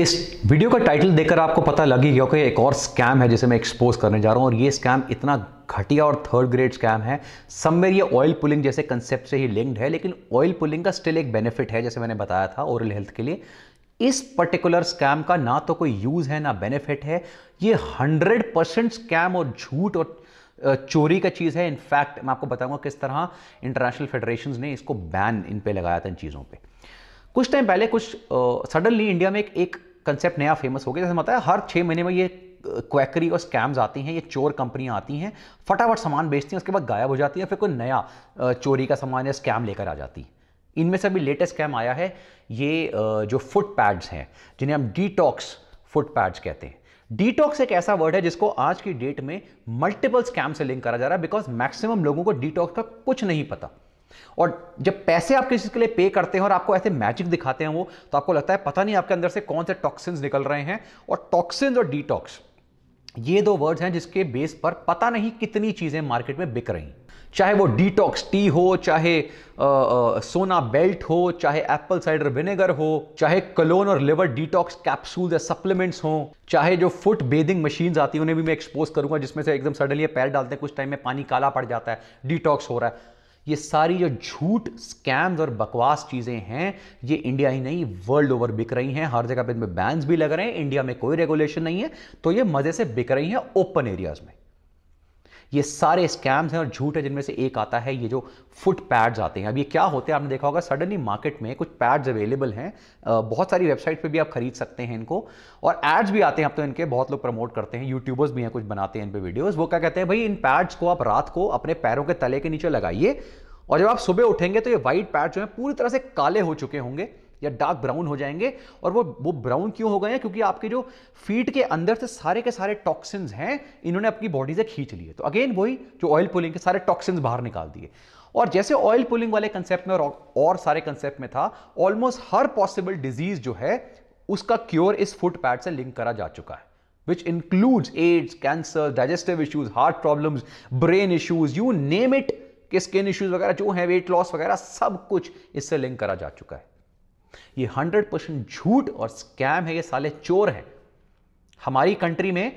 इस वीडियो का टाइटल देखकर आपको पता लग ही गया कि एक और स्कैम है जिसे मैं एक्सपोज करने जा रहा हूं और ये स्कैम इतना घटिया और थर्ड ग्रेड स्कैम है समवेयर ये ऑयल पुलिंग जैसे कंसेप्ट से ही लिंक्ड है लेकिन ऑयल पुलिंग का स्टिल एक बेनिफिट है जैसे मैंने बताया था ओरल हेल्थ के लिए इस पर्टिकुलर स्कैम का ना तो कोई यूज़ है ना बेनिफिट है ये हंड्रेड परसेंट स्कैम और झूठ और चोरी का चीज़ है इनफैक्ट मैं आपको बताऊंगा किस तरह इंटरनेशनल फेडरेशन ने इसको बैन इन पे लगाया था इन चीज़ों पे कुछ टाइम पहले कुछ सडनली इंडिया में एक, एक कंसेप्ट नया फेमस हो गया जैसे बताया हर छः महीने में ये क्वैकरी और स्कैम्स आती हैं ये चोर कंपनियां आती हैं फटाफट सामान बेचती हैं उसके बाद गायब हो जाती है फिर कोई नया चोरी का सामान या स्कैम लेकर आ जाती है इनमें से अभी लेटेस्ट स्कैम आया है ये जो फुट पैड्स हैं जिन्हें हम डिटॉक्स फुट पैड्स कहते हैं डिटॉक्स एक ऐसा वर्ड है जिसको आज की डेट में मल्टीपल स्कैम से लिंक करा जा रहा है बिकॉज मैक्सिमम लोगों को डिटॉक्स का कुछ नहीं पता और जब पैसे आप किसी के लिए पे करते हैं और आपको ऐसे मैजिक दिखाते हैं वो तो आपको लगता है पता नहीं आपके अंदर से कौन से टॉक्सिन्स निकल रहे हैं और टॉक्सिन्स और डिटॉक्स ये दो वर्ड्स हैं जिसके बेस पर पता नहीं कितनी चीज़ें मार्केट में बिक रही चाहे वो डिटॉक्स टी हो चाहे आ, आ, सोना बेल्ट हो चाहे एप्पल साइडर विनेगर हो चाहे कलोन और लिवर डिटॉक्स कैप्सूल या सप्लीमेंट्स हो चाहे जो फुट बेदिंग मशीन आती है उन्हें भी मैं एक्सपोज करूंगा जिसमें से एकदम सडनली पैर डालते हैं कुछ टाइम में पानी काला पड़ जाता है डिटॉक्स हो रहा है ये सारी जो झूठ स्कैम्स और बकवास चीज़ें हैं ये इंडिया ही नहीं वर्ल्ड ओवर बिक रही हैं हर जगह पे इनमें बैंस भी लग रहे हैं इंडिया में कोई रेगुलेशन नहीं है तो ये मज़े से बिक रही हैं ओपन एरियाज़ में ये सारे स्कैम्स हैं और झूठ है जिनमें से एक आता है ये जो फुट पैड्स आते हैं अब ये क्या होते हैं आपने देखा होगा सडनली मार्केट में कुछ पैड्स अवेलेबल हैं बहुत सारी वेबसाइट पर भी आप खरीद सकते हैं इनको और एड्स भी आते हैं अब तो इनके बहुत लोग प्रमोट करते हैं यूट्यूबर्स भी हैं कुछ बनाते हैं इन पर वीडियोज़ वो क्या कहते हैं भाई इन पैड्स को आप रात को अपने पैरों के तले के नीचे लगाइए और जब आप सुबह उठेंगे तो ये व्हाइट पैड जो है पूरी तरह से काले हो चुके होंगे या डार्क ब्राउन हो जाएंगे और वो वो ब्राउन क्यों हो गए हैं क्योंकि आपके जो फीट के अंदर से सारे के सारे टॉक्सिन्स हैं इन्होंने अपनी बॉडी से खींच लिए तो अगेन वही जो ऑयल पुलिंग के सारे टॉक्सिन्स बाहर निकाल दिए और जैसे ऑयल पुलिंग वाले कंसेप्ट में और, और सारे कंसेप्ट में था ऑलमोस्ट हर पॉसिबल डिजीज जो है उसका क्योर इस फुट पैड से लिंक करा जा चुका है which include AIDS cancer digestive issues heart problem brain issues you name it के स्किन इश्यूज वगैरह जो है वेट लॉस वगैरह सब कुछ इससे लिंक करा जा चुका है ये हंड्रेड परसेंट झूठ और स्कैम है ये साले चोर है हमारी कंट्री में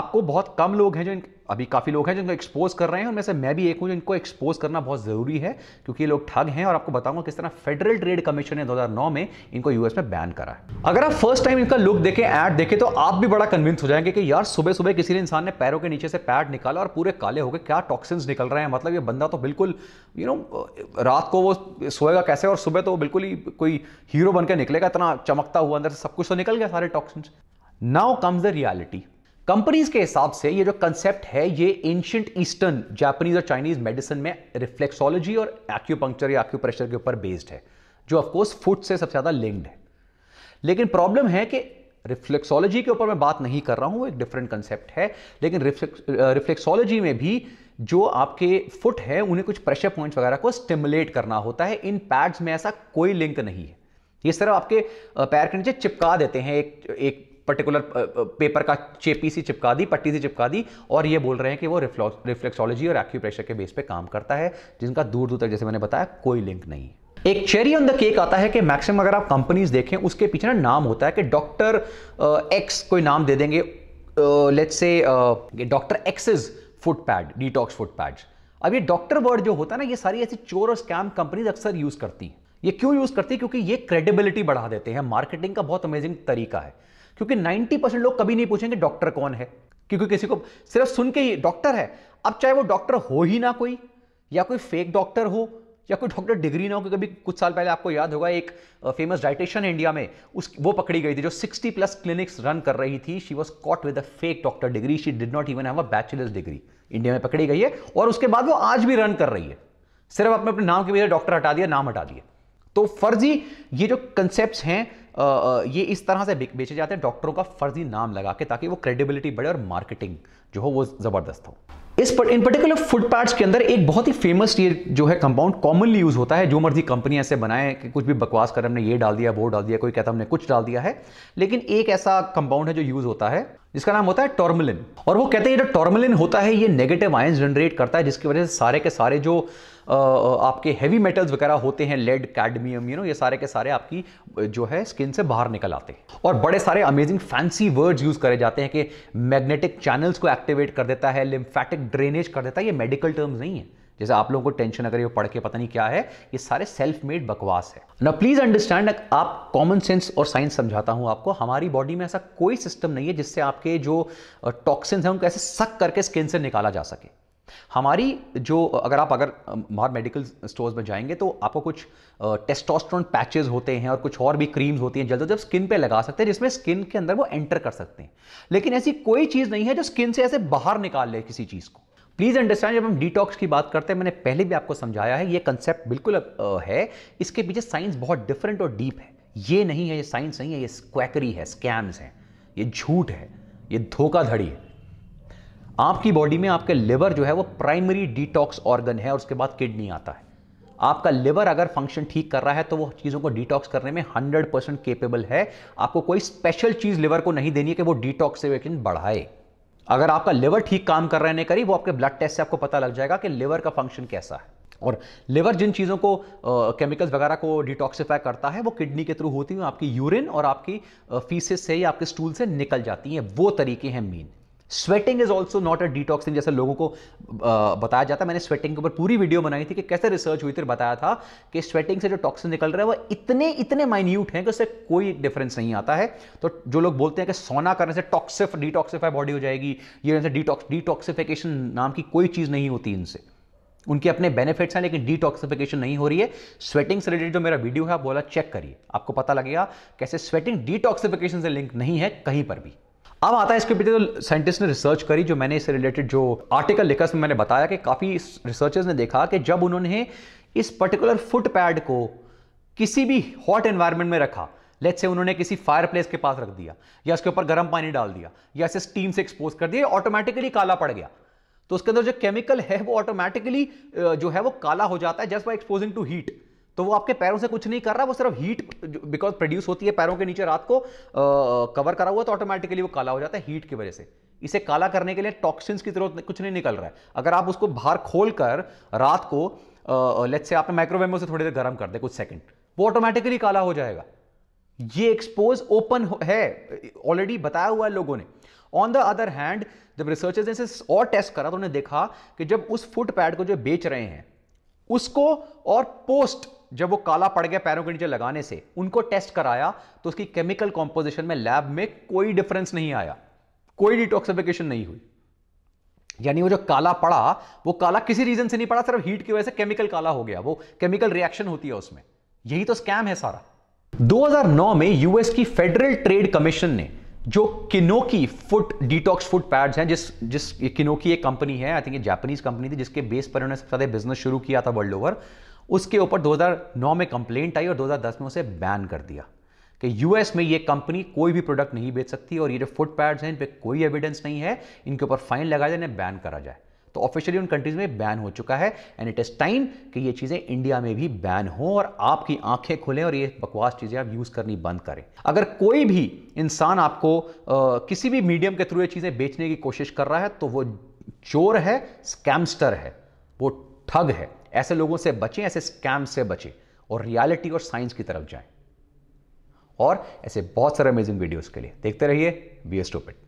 आपको बहुत कम लोग हैं जो इन अभी काफ़ी लोग हैं जिनको एक्सपोज कर रहे हैं उनमें से मैं भी एक हूँ जिनको एक्सपोज करना बहुत ज़रूरी है क्योंकि ये लोग ठग हैं और आपको बताऊंगा किस तरह फेडरल ट्रेड कमीशन ने 2009 में इनको यूएस में बैन करा है अगर आप फर्स्ट टाइम इनका लुक देखें ऐड देखें तो आप भी बड़ा कन्विंस हो जाएंगे कि यार सुबह सुबह किसी ने इंसान ने पैरों के नीचे से पैड निकाला और पूरे काले हो गए क्या टॉक्सिन्स निकल रहे हैं मतलब ये बंदा तो बिल्कुल यू नो रात को वो सोएगा कैसे और सुबह तो बिल्कुल ही कोई हीरो बनकर निकलेगा इतना चमकता हुआ अंदर से सब कुछ तो निकल गया सारे toxins now comes the reality companies के हिसाब से ये जो कंसेप्ट है ये एंशियंट ईस्टर्न जापानीज और चाइनीज मेडिसिन में रिफ्लेक्सोलॉजी और एक्यूपंक्चर या एक्यूप्रेशर के ऊपर बेस्ड है जो ऑफकोर्स फूड से सबसे ज़्यादा लिंक्ड है लेकिन प्रॉब्लम है कि रिफ्लेक्सोलॉजी के ऊपर मैं बात नहीं कर रहा हूँ वो एक डिफरेंट कंसेप्ट है लेकिन रिफ्लेक्सोलॉजी में भी जो आपके फुट है उन्हें कुछ प्रेशर पॉइंट्स वगैरह को स्टिमुलेट करना होता है इन पैड्स में ऐसा कोई लिंक नहीं है ये सिर्फ आपके पैर के नीचे चिपका देते हैं एक एक पर्टिकुलर पेपर uh, uh, का चेपी सी चिपका दी पट्टी सी चिपका दी और ये बोल रहे हैं कि वो रिफ्लेक्सोलॉजी और एक्यूप्रेशर के बेस पे काम करता है जिनका दूर दूर तक जैसे मैंने बताया कोई लिंक नहीं एक चेरी ऑन द केक आता है कि मैक्सिमम अगर आप कंपनीज देखें उसके पीछे ना नाम होता है कि डॉक्टर एक्स uh, कोई नाम दे देंगे let's say doctor access foot pad detox foot अब ये डॉक्टर वर्ड जो होता है ना ये सारी ऐसी चोर और स्कैम कंपनीज अक्सर यूज करती हैं ये क्यों यूज करती है क्योंकि ये क्रेडिबिलिटी बढ़ा देते हैं मार्केटिंग का बहुत अमेजिंग तरीका है क्योंकि 90 परसेंट लोग कभी नहीं पूछेंगे डॉक्टर कौन है क्योंकि किसी को सिर्फ सुन के ही डॉक्टर है अब चाहे वो डॉक्टर हो ही ना कोई या कोई फेक डॉक्टर हो या कोई डॉक्टर डिग्री ना हो क्योंकि कुछ साल पहले आपको याद होगा एक फेमस डाइटिशियन इंडिया में उस वो पकड़ी गई थी जो 60 प्लस क्लिनिक्स रन कर रही थी she was caught with a fake doctor degree she did not even have a bachelor's degree India में पकड़ी गई है और उसके बाद वो आज भी रन कर रही है सिर्फ अपने अपने नाम के वजह डॉक्टर हटा दिया नाम हटा दिया तो फर्जी ये जो कंसेप्ट हैं ये इस तरह से बेचे जाते हैं डॉक्टरों का फर्जी नाम लगा के ताकि वो क्रेडिबिलिटी बढ़े और मार्केटिंग जो हो वो ज़बरदस्त हो इस पर इन पर्टिकुलर फूड के अंदर एक बहुत ही फेमस ये जो है कंपाउंड कॉमनली यूज होता है जो मर्जी कंपनी ऐसे बनाए कि कुछ भी बकवास कर हमने ये डाल दिया वो डाल दिया कोई कहता हमने कुछ डाल दिया है लेकिन एक ऐसा कंपाउंड है जो यूज होता है जिसका नाम होता है टॉर्मलिन और वो कहते हैं ये जो टॉर्मलिन होता है ये नेगेटिव आयन जनरेट करता है जिसकी वजह से सारे के सारे जो आपके हैवी मेटल्स वगैरह होते हैं लेड कैडमियम यू नो ये सारे के सारे आपकी जो है स्किन से बाहर निकल आते हैं और बड़े सारे अमेजिंग फैंसी वर्ड्स यूज करे जाते हैं कि मैग्नेटिक चैनल्स को एक्टिवेट कर देता है लिम्फेटिक ड्रेनेज कर देता है ये मेडिकल टर्म्स नहीं है जैसे आप लोगों को टेंशन अगर ये पढ़ के पता नहीं क्या है ये सारे सेल्फ मेड बकवास है ना प्लीज अंडरस्टैंड आप कॉमन सेंस और साइंस समझाता हूं आपको हमारी बॉडी में ऐसा कोई सिस्टम नहीं है जिससे आपके जो टॉक्सिन्स हैं उनको ऐसे सक करके स्किन से निकाला जा सके हमारी जो अगर आप अगर बाहर मेडिकल स्टोर्स में जाएंगे तो आपको कुछ टेस्टोस्ट्रॉन पैचेस होते हैं और कुछ और भी क्रीम्स होती हैं जल्द जब स्किन पे लगा सकते हैं जिसमें स्किन के अंदर वो एंटर कर सकते हैं लेकिन ऐसी कोई चीज़ नहीं है जो स्किन से ऐसे बाहर निकाल ले किसी चीज़ को प्लीज़ अंडरस्टैंड जब हम डिटॉक्स की बात करते हैं मैंने पहले भी आपको समझाया है ये कंसेप्ट बिल्कुल है इसके पीछे साइंस बहुत डिफरेंट और डीप है ये नहीं है ये साइंस नहीं है ये क्वैकरी है स्कैम्स हैं ये झूठ है ये धोखाधड़ी है आपकी बॉडी में आपके लिवर जो है वो प्राइमरी डिटॉक्स ऑर्गन है और उसके बाद किडनी आता है आपका लिवर अगर फंक्शन ठीक कर रहा है तो वो चीज़ों को डिटॉक्स करने में 100 परसेंट केपेबल है आपको कोई स्पेशल चीज़ लिवर को नहीं देनी है कि वो डिटॉक्सिफिकेशन बढ़ाए अगर आपका लिवर ठीक काम कर रहे हैं करीब वो आपके ब्लड टेस्ट से आपको पता लग जाएगा कि लिवर का फंक्शन कैसा है और लिवर जिन चीज़ों को केमिकल्स वगैरह को डिटॉक्सिफाई करता है वो किडनी के थ्रू होती हुई आपकी यूरिन और आपकी फीसेस से या आपके स्टूल से निकल जाती हैं वो तरीके हैं mean sweating is also not a detoxing जैसे लोगों को बताया जाता है मैंने स्वेटिंग के ऊपर पूरी वीडियो बनाई थी कि कैसे रिसर्च हुई थी बताया था कि स्वेटिंग से जो टॉक्सिन निकल रहा है वो इतने इतने माइन्यूट हैं कि उससे कोई डिफरेंस नहीं आता है तो जो लोग बोलते हैं कि सोना करने से टॉक्सिफ डिटॉक्सिफाई बॉडी हो जाएगी ये जैसे डिटॉक्स डिटॉक्सिफिकेशन नाम की कोई चीज़ नहीं होती इनसे उनके अपने बेनिफिट्स हैं लेकिन डिटॉक्सिफिकेशन नहीं हो रही है स्वेटिंग से रिलेटेड जो मेरा वीडियो है आप बोला चेक करिए आपको पता लगेगा कैसे स्वेटिंग डिटॉक्सिफिकेशन से लिंक नहीं है कहीं पर भी अब आता है इसके पीछे तो साइंटिस्ट ने रिसर्च करी जो मैंने इससे रिलेटेड जो आर्टिकल लिखा उसमें मैंने बताया कि काफ़ी रिसर्चर्स ने देखा कि जब उन्होंने इस पर्टिकुलर फुट पैड को किसी भी हॉट एनवायरमेंट में रखा लेट से उन्होंने किसी फायर प्लेस के पास रख दिया या उसके ऊपर गर्म पानी डाल दिया या इसे स्टीम से एक्सपोज कर दिया ऑटोमेटिकली काला पड़ गया तो उसके अंदर जो केमिकल है वो ऑटोमेटिकली जो है वो काला हो जाता है just by exposing to heat तो वो आपके पैरों से कुछ नहीं कर रहा वो सिर्फ हीट बिकॉज प्रोड्यूस होती है पैरों के नीचे रात को कवर करा हुआ तो ऑटोमेटिकली वो काला हो जाता है हीट की वजह से इसे काला करने के लिए टॉक्सिन्स की जरूरत कुछ नहीं निकल रहा है अगर आप उसको बाहर खोल कर रात को लेट से आपने माइक्रोवेव में उसे थोड़ी देर गर्म कर दे कुछ सेकंड वो ऑटोमेटिकली काला हो जाएगा ये एक्सपोज ओपन है ऑलरेडी बताया हुआ है लोगों ने ऑन द अदर हैंड जब रिसर्चर्स ने और टेस्ट करा तो उन्होंने देखा कि जब उस फुट पैड को जो बेच रहे हैं उसको और पोस्ट जब वो काला पड़ गया पैरों के नीचे लगाने से उनको टेस्ट कराया तो उसकी केमिकल कॉम्पोजिशन में लैब में कोई डिफरेंस नहीं आया कोई डिटॉक्सिफिकेशन नहीं हुई यानी वो जो काला पड़ा वो काला किसी रीजन से नहीं पड़ा सिर्फ हीट की वजह से केमिकल काला हो गया वो केमिकल रिएक्शन होती है उसमें यही तो स्कैम है सारा 2009 में यूएस की फेडरल ट्रेड कमीशन ने जो Kinoki foot detox foot pads हैं जिस जिस किनोकी एक कंपनी है आई थिंक ये जापानीज कंपनी थी जिसके बेस पर उन्होंने सबसे ज्यादा बिजनेस शुरू किया था वर्ल्ड ओवर उसके ऊपर 2009 में कंप्लेंट आई और 2010 में उसे बैन कर दिया कि यूएस में ये कंपनी कोई भी प्रोडक्ट नहीं बेच सकती और ये जो फुट पैड्स हैं इन पर कोई एविडेंस नहीं है इनके ऊपर फाइन लगाया जाए इन्हें बैन करा जाए तो ऑफिशियली उन कंट्रीज में बैन हो चुका है एंड इट इज टाइम कि ये चीज़ें इंडिया में भी बैन हों और आपकी आंखें खुलें और ये बकवास चीज़ें आप यूज़ करनी बंद करें अगर कोई भी इंसान आपको आ, किसी भी मीडियम के थ्रू ये चीज़ें बेचने की कोशिश कर रहा है तो वो चोर है स्कैमस्टर है वो ठग है ऐसे लोगों से बचें ऐसे स्कैम से बचें और रियलिटी और साइंस की तरफ जाएं और ऐसे बहुत सारे अमेजिंग वीडियोस के लिए देखते रहिए बी एस टोपिट